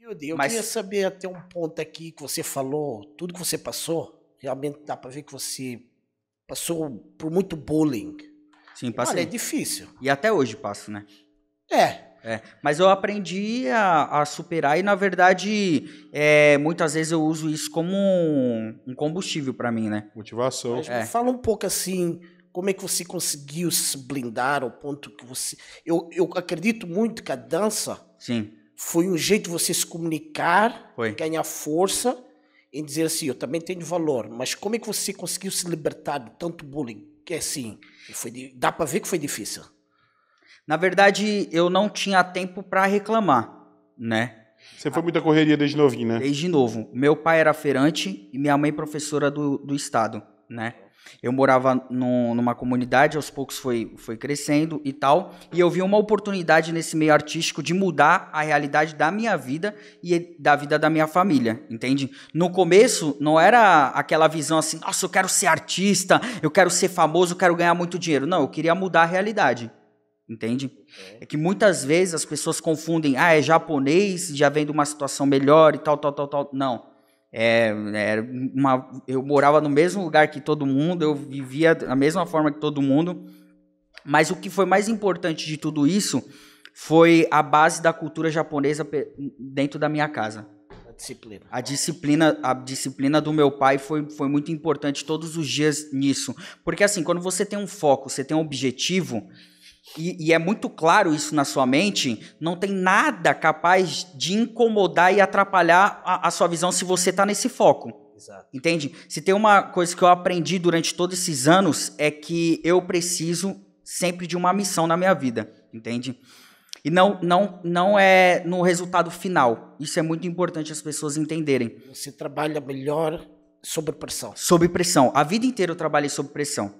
Yudi, eu Mas... queria saber até um ponto aqui que você falou, tudo que você passou, realmente dá para ver que você passou por muito bullying. Sim, passei. Olha, é difícil. E até hoje passo, né? É, é, mas eu aprendi a, a, superar e, na verdade, é, muitas vezes eu uso isso como um, um combustível para mim, né? Motivação. é. Fala um pouco assim, como é que você conseguiu se blindar ao ponto que você... Eu, eu acredito muito que a dança Sim foi um jeito de você se comunicar, foi. ganhar força em dizer assim, eu também tenho valor, mas como é que você conseguiu se libertar de tanto bullying? Que é assim, foi, dá para ver que foi difícil. Na verdade, eu não tinha tempo para reclamar, né? Você foi muita correria desde novinho, né? Desde novo. Meu pai era feirante e minha mãe professora do, do estado, né? Eu morava numa comunidade, aos poucos foi, foi crescendo e tal, e eu vi uma oportunidade nesse meio artístico de mudar a realidade da minha vida e da vida da minha família, entende? No começo, não era aquela visão assim, nossa, eu quero ser artista, eu quero ser famoso, eu quero ganhar muito dinheiro. Não, eu queria mudar a realidade. Entende? Uhum. É que muitas vezes as pessoas confundem, ah, é japonês, já vem de uma situação melhor e tal, tal, tal, tal. Não é, era uma, eu morava no mesmo lugar que todo mundo, eu vivia da mesma forma que todo mundo. Mas o que foi mais importante de tudo isso foi a base da cultura japonesa dentro da minha casa. A disciplina. A disciplina, a disciplina do meu pai foi, foi muito importante todos os dias nisso. Porque assim, quando você tem um foco, você tem um objetivo, e, e, é muito claro isso na sua mente, não tem nada capaz de incomodar e atrapalhar a, a sua visão se você está nesse foco. Exato. Entende? Se tem uma coisa que eu aprendi durante todos esses anos é que eu preciso sempre de uma missão na minha vida, entende? E não, não, não é no resultado final. Isso é muito importante as pessoas entenderem. Você trabalha melhor sob pressão. Sob pressão. A vida inteira eu trabalhei sob pressão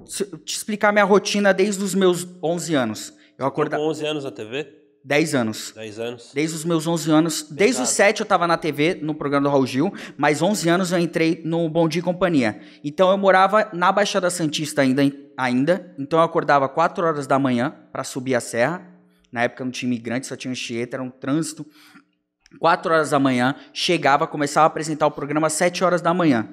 te explicar minha rotina desde os meus 11 anos. Eu acordava. 11 anos na TV? 10 anos. 10 anos. Desde os meus 11 anos. Pesado. Desde os 7 eu estava na TV, no programa do Raul Gil, mas 11 anos eu entrei no Bom Dia e Companhia. Então eu morava na Baixada Santista ainda, ainda então eu acordava 4 horas da manhã para subir a serra. Na época não tinha imigrante, só tinha Anchieta, era um trânsito. 4 horas da manhã, chegava, começava a apresentar o programa às 7 horas da manhã.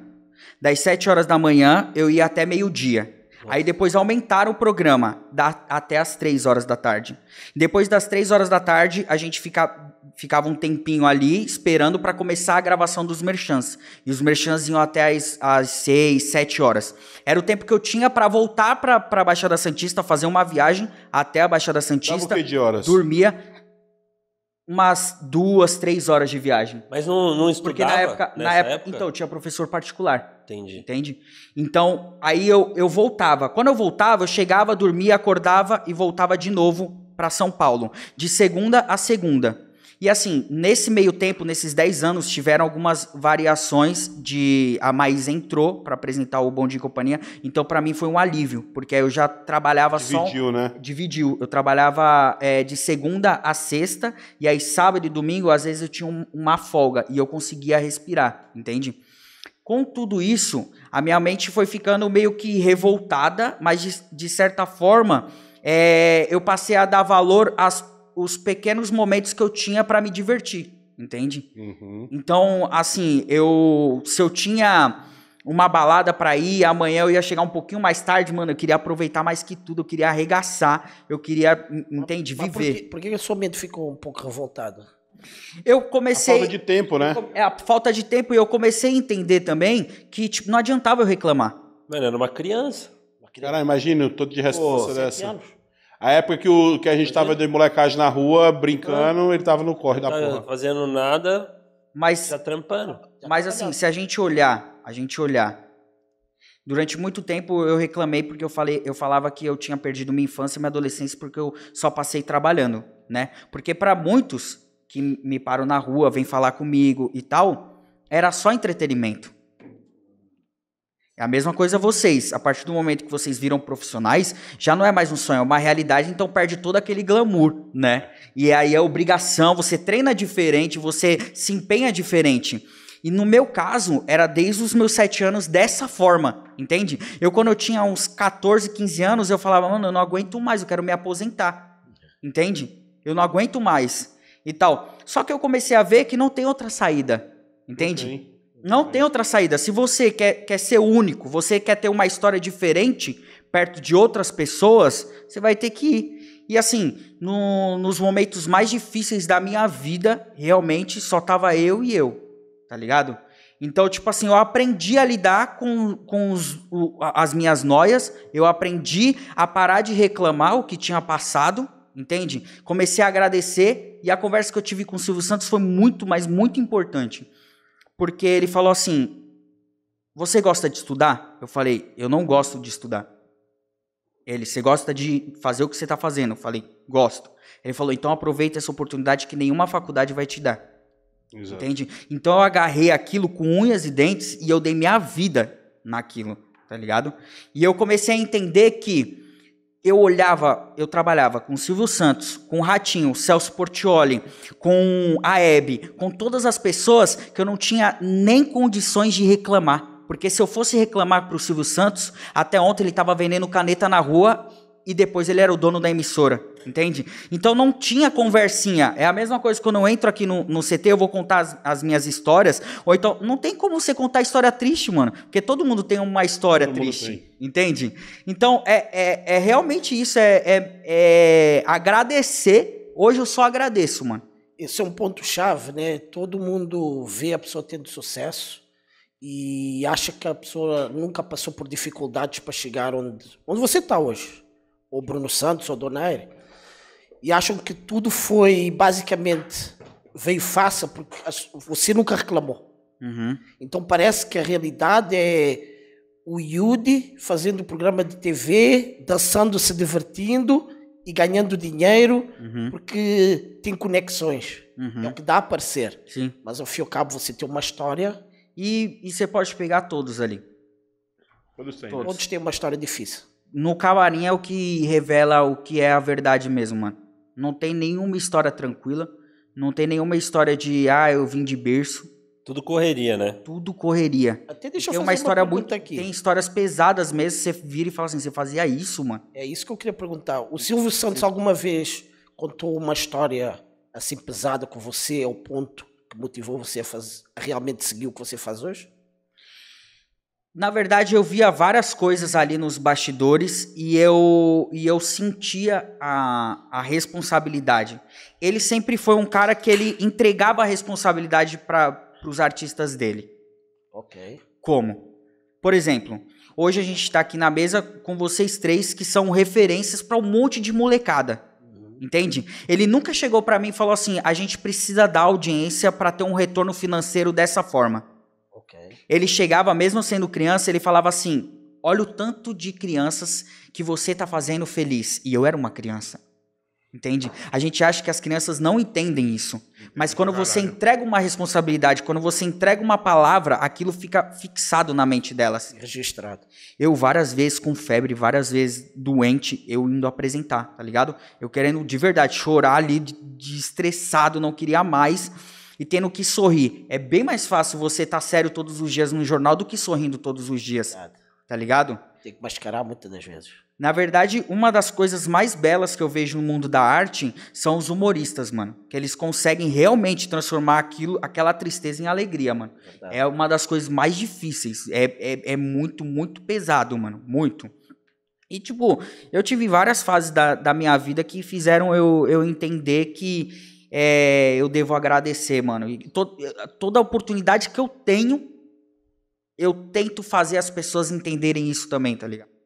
Das 7 horas da manhã eu ia até meio-dia. Nossa. Aí depois aumentaram o programa da, até as três horas da tarde. Depois das três horas da tarde, a gente fica, ficava um tempinho ali esperando para começar a gravação dos merchants. E os merchants iam até as, as 6, 7 horas. Era o tempo que eu tinha para voltar para a Baixada Santista, fazer uma viagem até a Baixada Santista. Dava o quê de horas? Dormia umas duas, três horas de viagem. Mas não, não estudava Porque na época, na época, época, Então, eu tinha professor particular. Entendi. Entende? Então, aí eu, eu voltava. Quando eu voltava, eu chegava, dormia, acordava e voltava de novo para São Paulo. De segunda a segunda. E assim, nesse meio tempo, nesses 10 anos, tiveram algumas variações de a mais entrou para apresentar o Bom Dia e Companhia. Então, para mim foi um alívio, porque eu já trabalhava Dividiu, só Dividiu, né? Dividiu. Eu trabalhava é, de segunda a sexta e aí sábado e domingo, às vezes eu tinha um, uma folga e eu conseguia respirar, entende? Com tudo isso, a minha mente foi ficando meio que revoltada, mas de, de certa forma, é, eu passei a dar valor às os pequenos momentos que eu tinha para me divertir, entende? Uhum. Então, assim, eu se eu tinha uma balada para ir, amanhã eu ia chegar um pouquinho mais tarde, mano, eu queria aproveitar mais que tudo, eu queria arregaçar, eu queria, entende, mas, mas viver. Por que, por que o seu medo ficou um pouco revoltado? Eu comecei. A falta de tempo, né? É, a falta de tempo, e eu comecei a entender também que, tipo, não adiantava eu reclamar. Mano, era uma criança. criança. Cara, imagina, eu tô de resposta dessa. Anos. A época que, o, que a gente tava de molecagem na rua, brincando, ah. ele tava no corre da tá porra. fazendo nada, mas tá trampando. Mas assim, se a gente olhar, a gente olhar. Durante muito tempo eu reclamei porque eu falei, eu falava que eu tinha perdido minha infância e minha adolescência porque eu só passei trabalhando, né? Porque para muitos que me param na rua, vêm falar comigo e tal, era só entretenimento. É a mesma coisa vocês. A partir do momento que vocês viram profissionais, já não é mais um sonho, é uma realidade, então perde todo aquele glamour, né? E aí é obrigação, você treina diferente, você se empenha diferente. E no meu caso, era desde os meus sete anos dessa forma, entende? Eu, quando eu tinha uns 14, 15 anos, eu falava, mano, eu não aguento mais, eu quero me aposentar. Entende? Eu não aguento mais. E tal. Só que eu comecei a ver que não tem outra saída. Entende? Okay. Não tem outra saída. Se você quer, quer ser único, você quer ter uma história diferente perto de outras pessoas, você vai ter que ir. E assim, no, nos momentos mais difíceis da minha vida, realmente só tava eu e eu, tá ligado? Então, tipo assim, eu aprendi a lidar com, com os, o, as minhas noias, eu aprendi a parar de reclamar o que tinha passado, entende? Comecei a agradecer e a conversa que eu tive com o Silvio Santos foi muito, mas muito importante porque ele falou assim: Você gosta de estudar? Eu falei: Eu não gosto de estudar. Ele, você gosta de fazer o que você está fazendo? Eu falei: Gosto. Ele falou: Então aproveita essa oportunidade que nenhuma faculdade vai te dar. Exato. Entende? Então eu agarrei aquilo com unhas e dentes e eu dei minha vida naquilo, tá ligado? E eu comecei a entender que eu olhava, eu trabalhava com Silvio Santos, com o Ratinho, Celso Portioli, com a Hebe, com todas as pessoas que eu não tinha nem condições de reclamar. Porque se eu fosse reclamar para o Silvio Santos, até ontem ele estava vendendo caneta na rua e depois ele era o dono da emissora entende? Então não tinha conversinha. É a mesma coisa quando eu entro aqui no, no CT, eu vou contar as, as, minhas histórias. Ou então, não tem como você contar história triste, mano. Porque todo mundo tem uma história todo triste, entende? Então é, é, é realmente isso, é, é, é agradecer. Hoje eu só agradeço, mano. Esse é um ponto-chave, né? Todo mundo vê a pessoa tendo sucesso e acha que a pessoa nunca passou por dificuldades para chegar onde, onde você está hoje. Ou Bruno Santos, ou Donaire e acham que tudo foi basicamente veio faça porque você nunca reclamou. Uhum. Então parece que a realidade é o Yudi fazendo programa de TV, dançando, se divertindo e ganhando dinheiro uhum. porque tem conexões. Uhum. É o que dá a parecer. Sim. Mas ao fim e ao cabo você tem uma história. E, e você pode pegar todos ali. Todos têm. Né? Todos. todos têm uma história difícil. No camarim é o que revela o que é a verdade mesmo, mano. Não tem nenhuma história tranquila. Não tem nenhuma história de, ah, eu vim de berço. Tudo correria, né? Tudo correria. Até deixa tem eu fazer uma história uma muito aqui. Tem histórias pesadas mesmo. Você vira e fala assim: você fazia isso, mano. É isso que eu queria perguntar. O Silvio Santos alguma vez contou uma história assim pesada com você, ao ponto que motivou você a, fazer, a realmente seguir o que você faz hoje? na verdade, eu via várias coisas ali nos bastidores e eu, e eu sentia a, a responsabilidade. Ele sempre foi um cara que ele entregava a responsabilidade para os artistas dele. Ok. Como? Por exemplo, hoje a gente está aqui na mesa com vocês três que são referências para um monte de molecada. Uhum. Entende? Ele nunca chegou para mim e falou assim: a gente precisa dar audiência para ter um retorno financeiro dessa forma. Okay. Ele chegava, mesmo sendo criança, ele falava assim: Olha o tanto de crianças que você está fazendo feliz. E eu era uma criança. Entende? A gente acha que as crianças não entendem isso. Mas quando você entrega uma responsabilidade, quando você entrega uma palavra, aquilo fica fixado na mente delas. Registrado. Eu várias vezes com febre, várias vezes doente, eu indo apresentar, tá ligado? Eu querendo de verdade chorar ali, de, de estressado, não queria mais e tendo que sorrir. É bem mais fácil você estar tá sério todos os dias no jornal do que sorrindo todos os dias. Tá ligado? Tem que mascarar muitas das vezes. Na verdade, uma das coisas mais belas que eu vejo no mundo da arte são os humoristas, mano. Que eles conseguem realmente transformar aquilo, aquela tristeza em alegria, mano. Verdade. É uma das coisas mais difíceis. É, é, é muito, muito pesado, mano. Muito. E, tipo, eu tive várias fases da, da minha vida que fizeram eu, eu entender que é, eu devo agradecer, mano. E to, toda oportunidade que eu tenho, eu tento fazer as pessoas entenderem isso também, tá ligado?